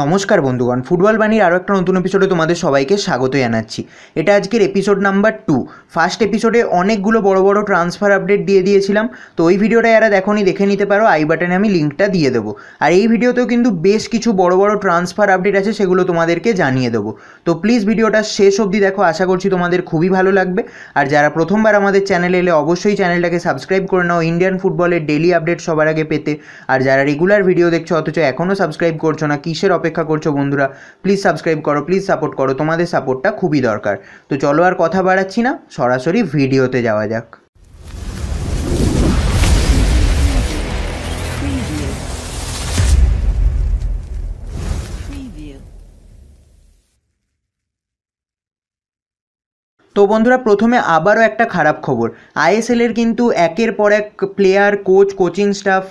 নমস্কার বন্ধুগণ ফুটবল বাণীর আরও একটা নতুন এপিসোডে তোমাদের সবাইকে স্বাগত জানাচ্ছি এটা আজকের এপিসোড নাম্বার টু ফার্স্ট এপিসোডে অনেকগুলো বড় বড় ট্রান্সফার আপডেট দিয়ে দিয়েছিলাম তো ওই ভিডিওটা যারা দেখনি দেখে নিতে পারো আই বাটনে আমি লিঙ্কটা দিয়ে দেবো আর এই ভিডিওতেও কিন্তু বেশ কিছু বড় বড় ট্রান্সফার আপডেট আছে সেগুলো তোমাদেরকে জানিয়ে দেবো তো প্লিজ ভিডিওটা শেষ অবধি দেখো আশা করছি তোমাদের খুবই ভালো লাগবে আর যারা প্রথমবার আমাদের চ্যানেলে এলে অবশ্যই চ্যানেলটাকে সাবস্ক্রাইব করে নাও ইন্ডিয়ান ফুটবলের ডেলি আপডেট সবার আগে পেতে আর যারা রেগুলার ভিডিও দেখছো অথচ এখনও সাবস্ক্রাইব করছো না কিসের অপেক্ষা করছো বন্ধুরা প্লিজ সাবস্ক্রাইব করো প্লিজ সাপোর্ট করো তোমাদের সাপোর্টটা খুবই দরকার তো চলো আর কথা বাড়াচ্ছি না সরাসরি ভিডিওতে যাওয়া যাক তো বন্ধুরা প্রথমে আবারও একটা খারাপ খবর আইএসএলের কিন্তু একের পর এক প্লেয়ার কোচ কোচিং স্টাফ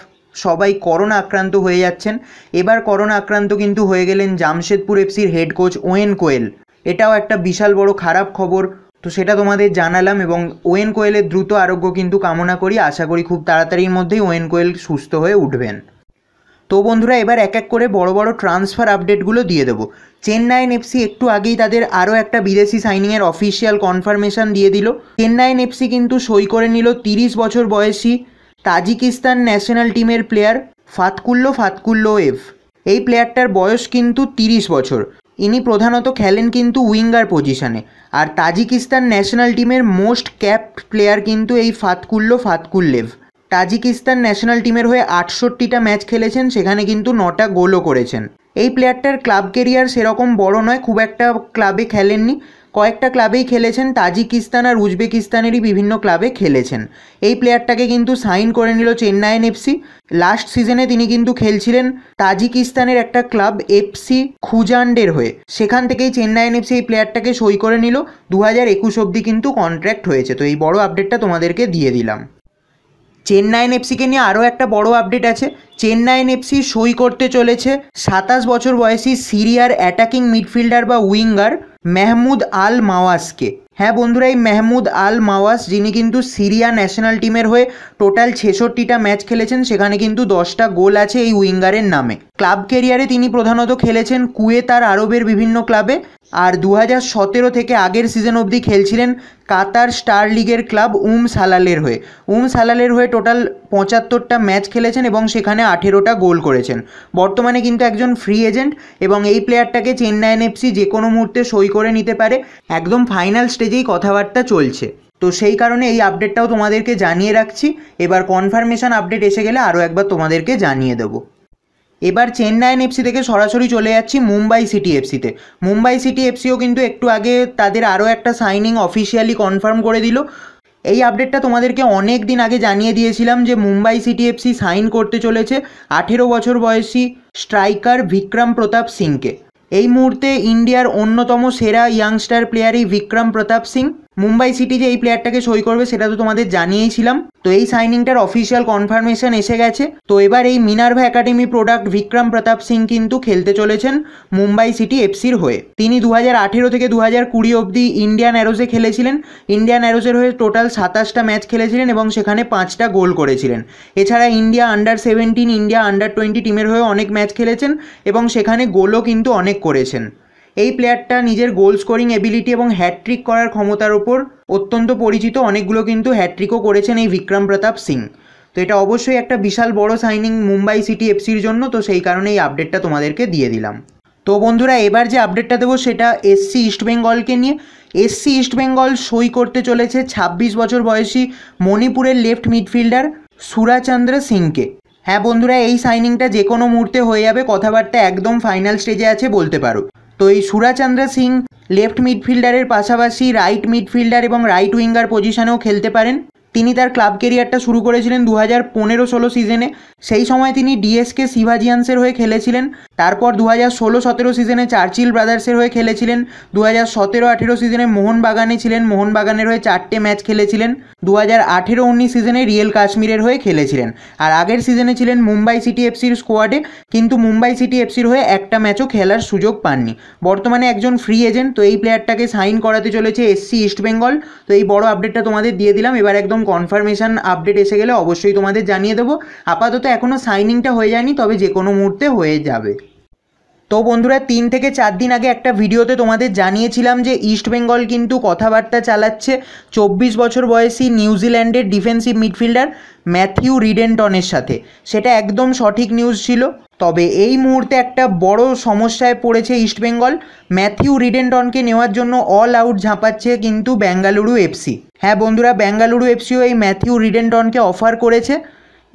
সবাই করোনা আক্রান্ত হয়ে যাচ্ছেন এবার করোনা আক্রান্ত কিন্তু হয়ে গেলেন জামশেদপুর এফসির হেড কোচ ওয়েন কোয়েল এটাও একটা বিশাল বড় খারাপ খবর তো সেটা তোমাদের জানালাম এবং ওয়েন কোয়েলের দ্রুত আরোগ্য কিন্তু কামনা করি আশা করি খুব তাড়াতাড়ির মধ্যেই ওয়েন কোয়েল সুস্থ হয়ে উঠবেন তো বন্ধুরা এবার এক এক করে বড় বড় ট্রান্সফার আপডেটগুলো দিয়ে দেবো চেন্নাইন এফসি একটু আগেই তাদের আরও একটা বিদেশি সাইনিংয়ের অফিসিয়াল কনফার্মেশন দিয়ে দিল চেন্নাইন এফসি কিন্তু সই করে নিল তিরিশ বছর বয়সী তাজিকিস্তান ন্যাশনাল টিমের প্লেয়ার ফাতকুল্লো ফাতকুল্লো এফ এই প্লেয়ারটার বয়স কিন্তু তিরিশ বছর ইনি প্রধানত খেলেন কিন্তু উইঙ্গার পজিশনে আর তাজিকিস্তান ন্যাশনাল টিমের মোস্ট ক্যাপড প্লেয়ার কিন্তু এই ফাতকুল্লো ফাতকুল্লেভ তাজিকিস্তান ন্যাশনাল টিমের হয়ে আটষট্টিটা ম্যাচ খেলেছেন সেখানে কিন্তু নটা গোলও করেছেন এই প্লেয়ারটার ক্লাব কেরিয়ার সেরকম বড় নয় খুব একটা ক্লাবে খেলেননি কয়েকটা ক্লাবেই খেলেছেন তাজিকিস্তান আর উজবেকিস্তানেরই বিভিন্ন ক্লাবে খেলেছেন এই প্লেয়ারটাকে কিন্তু সাইন করে নিল চেন্নাইন এফসি লাস্ট সিজনে তিনি কিন্তু খেলছিলেন তাজিকিস্তানের একটা ক্লাব এফসি খুজান্ডের হয়ে সেখান থেকেই চেন্নাইন এফসি এই প্লেয়ারটাকে সই করে নিল দু হাজার একুশ অবধি কিন্তু কন্ট্র্যাক্ট হয়েছে তো এই বড় আপডেটটা তোমাদেরকে দিয়ে দিলাম চেন্নাইন এফসিকে নিয়ে আরও একটা বড় আপডেট আছে চেন্নাইন এফসি সই করতে চলেছে সাতাশ বছর বয়সী সিরিয়ার অ্যাটাকিং মিডফিল্ডার বা উইঙ্গার মেহমুদ আল মাওয়াসকে হ্যাঁ বন্ধুরা এই মেহমুদ আল মাওয়াস যিনি কিন্তু সিরিয়া ন্যাশনাল টিমের হয়ে টোটাল ছেষট্টিটা ম্যাচ খেলেছেন সেখানে কিন্তু দশটা গোল আছে এই উইঙ্গারের নামে ক্লাব কেরিয়ারে তিনি প্রধানত খেলেছেন কুয়েত আর আরবের বিভিন্ন ক্লাবে আর দু সতেরো থেকে আগের সিজন অবধি খেলছিলেন কাতার স্টার লিগের ক্লাব উম সালালের হয়ে উম সালালের হয়ে টোটাল পঁচাত্তরটা ম্যাচ খেলেছেন এবং সেখানে আঠেরোটা গোল করেছেন বর্তমানে কিন্তু একজন ফ্রি এজেন্ট এবং এই প্লেয়ারটাকে চেন্নাইন এফসি যে কোনো মুহূর্তে সই করে নিতে পারে একদম ফাইনাল স্টেজেই কথাবার্তা চলছে তো সেই কারণে এই আপডেটটাও তোমাদেরকে জানিয়ে রাখছি এবার কনফার্মেশন আপডেট এসে গেলে আরও একবার তোমাদেরকে জানিয়ে দেবো এবার চেন্নাইন এফসি থেকে সরাসরি চলে যাচ্ছি মুম্বাই সিটি এফসিতে মুম্বাই সিটি এফসিও কিন্তু একটু আগে তাদের আরও একটা সাইনিং অফিসিয়ালি কনফার্ম করে দিল এই আপডেটটা তোমাদেরকে অনেক দিন আগে জানিয়ে দিয়েছিলাম যে মুম্বাই সিটি এফসি সাইন করতে চলেছে আঠেরো বছর বয়সী স্ট্রাইকার বিক্রম প্রতাপ সিংকে এই মুহূর্তে ইন্ডিয়ার অন্যতম সেরা ইয়াংস্টার প্লেয়ারই বিক্রম প্রতাপ সিং মুম্বাই সিটি যে এই প্লেয়ারটাকে সই করবে সেটা তো তোমাদের জানিয়েছিলাম তো এই সাইনিংটার অফিসিয়াল কনফার্মেশন এসে গেছে তো এবার এই Minerva academy product Vikram Pratap Singh কিন্তু খেলতে চলেছেন মুম্বাই সিটি এফসির হয়ে তিনি দু হাজার থেকে দু হাজার কুড়ি অবধি ইন্ডিয়ান অ্যারোসে খেলেছিলেন ইন্ডিয়ান অ্যারোসের হয়ে টোটাল সাতাশটা ম্যাচ খেলেছিলেন এবং সেখানে পাঁচটা গোল করেছিলেন এছাড়া India under seventeen India under twenty টিমের হয়ে অনেক ম্যাচ খেলেছেন এবং সেখানে গোলও কিন্তু অনেক করেছেন এই প্লেয়ারটা নিজের গোল স্কোরিং এবিলিটি এবং হ্যাট্রিক করার ক্ষমতার ওপর অত্যন্ত পরিচিত অনেকগুলো কিন্তু হ্যাট্রিকও করেছেন এই বিক্রম প্রতাপ সিং তো এটা অবশ্যই একটা বিশাল বড় সাইনিং মুম্বাই সিটি এফসির জন্য তো সেই কারণে এই আপডেটটা তোমাদেরকে দিয়ে দিলাম তো বন্ধুরা এবার যে আপডেটটা দেবো সেটা এসসি ইস্টবেঙ্গলকে নিয়ে এসসি ইস্টবেঙ্গল সই করতে চলেছে ২৬ বছর বয়সী মণিপুরের লেফট মিডফিল্ডার সুরাচন্দ্র সিংকে হ্যাঁ বন্ধুরা এই সাইনিংটা যে কোনো মুহূর্তে হয়ে যাবে কথাবার্তা একদম ফাইনাল স্টেজে আছে বলতে পারো তো এই সুরাচন্দ্র সিং লেফট মিডফিল্ডারের পাশাপাশি রাইট মিডফিল্ডার এবং রাইট উইঙ্গার পজিশনেও খেলতে পারেন তিনি তার ক্লাব কেরিয়ারটা শুরু করেছিলেন দু হাজার পনেরো ষোলো সিজনে সেই সময় তিনি ডিএসকে শিভাজিয়ান্সের হয়ে খেলেছিলেন তারপর দু হাজার ষোলো সতেরো সিজনে চার্চিল ব্রাদার্সের হয়ে খেলেছিলেন দু হাজার সতেরো আঠেরো সিজনে মোহনবাগানে ছিলেন মোহনবাগানের হয়ে চারটে ম্যাচ খেলেছিলেন দু হাজার আঠেরো উনিশ সিজনে রিয়েল কাশ্মীরের হয়ে খেলেছিলেন আর আগের সিজনে ছিলেন মুম্বাই সিটি এফসির স্কোয়াডে কিন্তু মুম্বাই সিটি এফসির হয়ে একটা ম্যাচও খেলার সুযোগ পাননি বর্তমানে একজন ফ্রি এজেন্ট তো এই প্লেয়ারটাকে সাইন করাতে চলেছে এসসি ইস্টবেঙ্গল তো এই বড় আপডেটটা তোমাদের দিয়ে দিলাম এবার একদম কনফার্মেশান আপডেট এসে গেলে অবশ্যই তোমাদের জানিয়ে দেবো আপাতত এখনও সাইনিংটা হয়ে যায়নি তবে যে কোনো মুহূর্তে হয়ে যাবে তো বন্ধুরা তিন থেকে চার দিন আগে একটা ভিডিওতে তোমাদের জানিয়েছিলাম যে ইস্ট বেঙ্গল কিন্তু কথাবার্তা চালাচ্ছে চব্বিশ বছর বয়সী নিউজিল্যান্ডের ডিফেন্সিভ মিডফিল্ডার ম্যাথিউ রিডেন্টনের সাথে সেটা একদম সঠিক নিউজ ছিল তবে এই মুহূর্তে একটা বড় সমস্যায় পড়েছে ইস্টবেঙ্গল ম্যাথিউ রিডেন্টনকে নেওয়ার জন্য অল আউট ঝাঁপাচ্ছে কিন্তু বেঙ্গালুরু এফসি হ্যাঁ বন্ধুরা বেঙ্গালুরু এফসিও এই ম্যাথিউ রিডেন্টনকে অফার করেছে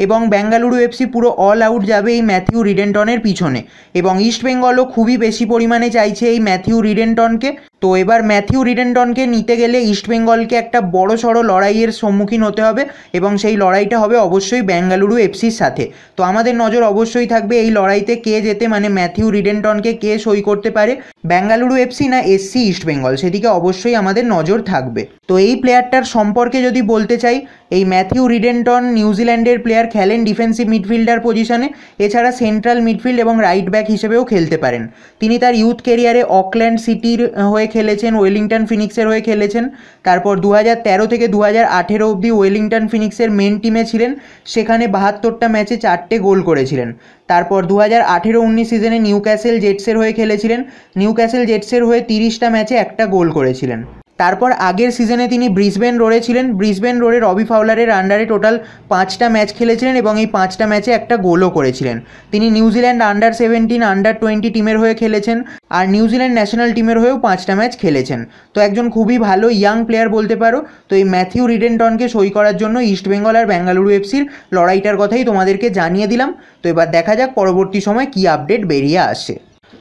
এবং বেঙ্গালুরু এফসি পুরো অল আউট যাবে এই ম্যাথিউ রিডেন্টনের পিছনে এবং ইস্ট বেঙ্গলও খুবই বেশি পরিমাণে চাইছে এই ম্যাথিউ রিডেন্টনকে তো এবার ম্যাথিউ রিডেন্ডনকে নিতে গেলে ইস্টবেঙ্গলকে একটা বড় সড়ো লড়াইয়ের সম্মুখীন হতে হবে এবং সেই লড়াইটা হবে অবশ্যই বেঙ্গালুরু এফসির সাথে তো আমাদের নজর অবশ্যই থাকবে এই লড়াইতে কে যেতে মানে ম্যাথিউ রিডেন্টনকে কে সই করতে পারে বেঙ্গালুরু এফসি না এসসি ইস্টবেঙ্গল সেদিকে অবশ্যই আমাদের নজর থাকবে তো এই প্লেয়ারটার সম্পর্কে যদি বলতে চাই এই ম্যাথিউ রিডেন্টন নিউজিল্যান্ডের প্লেয়ার খেলেন ডিফেন্সিভ মিডফিল্ডার পজিশনে এছাড়া সেন্ট্রাল মিডফিল্ড এবং রাইট ব্যাক হিসেবেও খেলতে পারেন তিনি তার ইউথ কেরিয়ারে অকল্যান্ড সিটির হয়ে খেলেছেন ওয়েলিংটন ফিনিক্সের হয়ে খেলেছেন তারপর দু তেরো থেকে দু হাজার আঠেরো অবধি ওয়েলিংটন ফিনিক্সের মেন টিমে ছিলেন সেখানে বাহাত্তরটা ম্যাচে চারটে গোল করেছিলেন তারপর দু হাজার আঠেরো উনিশ সিজনে নিউ ক্যাসেল জেটসের হয়ে খেলেছিলেন নিউ ক্যাসেল জেটসের হয়ে তিরিশটা ম্যাচে একটা গোল করেছিলেন তারপর আগের সিজনে তিনি ব্রিসবেন রোডে ছিলেন ব্রিসবেন রোডে রবি ফাউলারের আন্ডারে টোটাল পাঁচটা ম্যাচ খেলেছিলেন এবং এই পাঁচটা ম্যাচে একটা গোলও করেছিলেন তিনি New Zealand under seventeen under twenty টিমের হয়ে খেলেছেন আর নিউজিল্যান্ড ন্যাশনাল টিমের হয়েও পাঁচটা ম্যাচ খেলেছেন তো একজন খুবই ভালো ইয়াং প্লেয়ার বলতে পারো তো এই ম্যাথিউ রিডেন্টনকে সই করার জন্য ইস্টবেঙ্গল আর বেঙ্গালুরু এফসির লড়াইটার কথাই তোমাদেরকে জানিয়ে দিলাম তো এবার দেখা যাক পরবর্তী সময় কী আপডেট বেরিয়ে আসে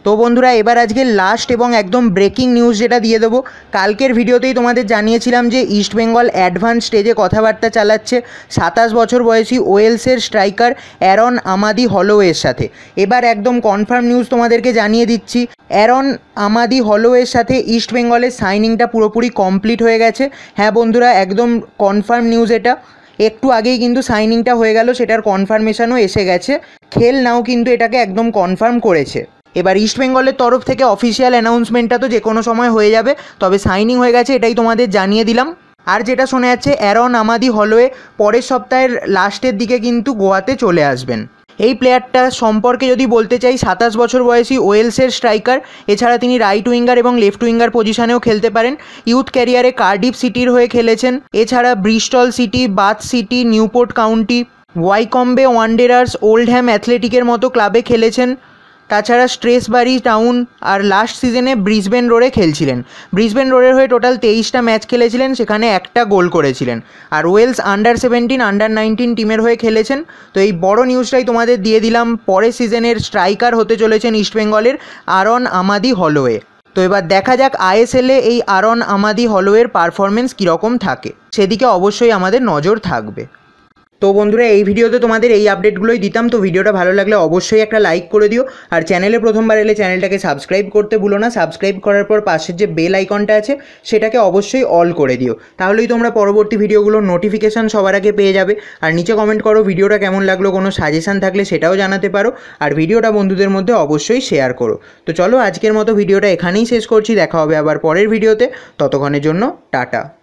তো বন্ধুরা এবার আজকে লাস্ট এবং একদম ব্রেকিং নিউজ যেটা দিয়ে দেবো কালকের ভিডিওতেই তোমাদের জানিয়েছিলাম যে ইস্টবেঙ্গল অ্যাডভান্স স্টেজে কথাবার্তা চালাচ্ছে সাতাশ বছর বয়সী ওয়েলসের স্ট্রাইকার অ্যারন আমাদি হলোয়ের সাথে এবার একদম কনফার্ম নিউজ তোমাদেরকে জানিয়ে দিচ্ছি অ্যারন আমাদি হলোয়ের সাথে ইস্টবেঙ্গলের সাইনিংটা পুরোপুরি কমপ্লিট হয়ে গেছে হ্যাঁ বন্ধুরা একদম কনফার্ম নিউজ এটা একটু আগেই কিন্তু সাইনিংটা হয়ে গেল সেটার কনফার্মেশনও এসে গেছে খেল নাও কিন্তু এটাকে একদম কনফার্ম করেছে এবার ইস্টবেঙ্গলের তরফ থেকে অফিসিয়াল অ্যানাউন্সমেন্টটা তো যে কোনো সময় হয়ে যাবে তবে সাইনিং হয়ে গেছে এটাই তোমাদের জানিয়ে দিলাম আর যেটা শোনা যাচ্ছে অ্যারন আমাদি হলওয়ে পরের সপ্তাহের লাস্টের দিকে কিন্তু গোয়াতে চলে আসবেন এই প্লেয়ারটা সম্পর্কে যদি বলতে চাই সাতাশ বছর বয়সী ওয়েলসের স্ট্রাইকার এছাড়া তিনি রাইট উইঙ্গার এবং লেফট উইঙ্গার পজিশনেও খেলতে পারেন ইউথ ক্যারিয়ারে কার্ডিফ সিটির হয়ে খেলেছেন এছাড়া Bristol City Bath City Newport County Wycombe Wanderers Ham অ্যাথলেটিকের মতো ক্লাবে খেলেছেন তাছাড়া স্ট্রেসবারি টাউন আর লাস্ট সিজনে ব্রিসবেন রোডে খেলছিলেন ব্রিসবেন রোডের হয়ে টোটাল তেইশটা ম্যাচ খেলেছিলেন সেখানে একটা গোল করেছিলেন আর Wales under seventeen under nineteen টিমের হয়ে খেলেছেন তো এই বড় নিউজটাই তোমাদের দিয়ে দিলাম পরের সিজনের স্ট্রাইকার হতে চলেছেন ইস্টবেঙ্গলের আরন আমাদি হলওয়ে তো এবার দেখা যাক আইএসএলে এই আরন আমাদি হলওয়ের পারফরমেন্স কীরকম থাকে সেদিকে অবশ্যই আমাদের নজর থাকবে তো বন্ধুরা এই ভিডিওতে তোমাদের এই আপডেটগুলোই দিতাম তো ভিডিওটা ভালো লাগলে অবশ্যই একটা লাইক করে দিও আর চ্যানেলে প্রথমবার এলে চ্যানেলটাকে সাবস্ক্রাইব করতে ভুলো না সাবস্ক্রাইব করার পর পাশের যে বেল আইকনটা আছে সেটাকে অবশ্যই অল করে দিও তাহলেই তোমরা পরবর্তী ভিডিওগুলোর নোটিফিকেশান সবার আগে পেয়ে যাবে আর নিচে কমেন্ট করো ভিডিওটা কেমন লাগলো কোনো সাজেশান থাকলে সেটাও জানাতে পারো আর ভিডিওটা বন্ধুদের মধ্যে অবশ্যই শেয়ার করো তো চলো আজকের মতো ভিডিওটা এখানেই শেষ করছি দেখা হবে আবার পরের ভিডিওতে ততক্ষণের জন্য টাটা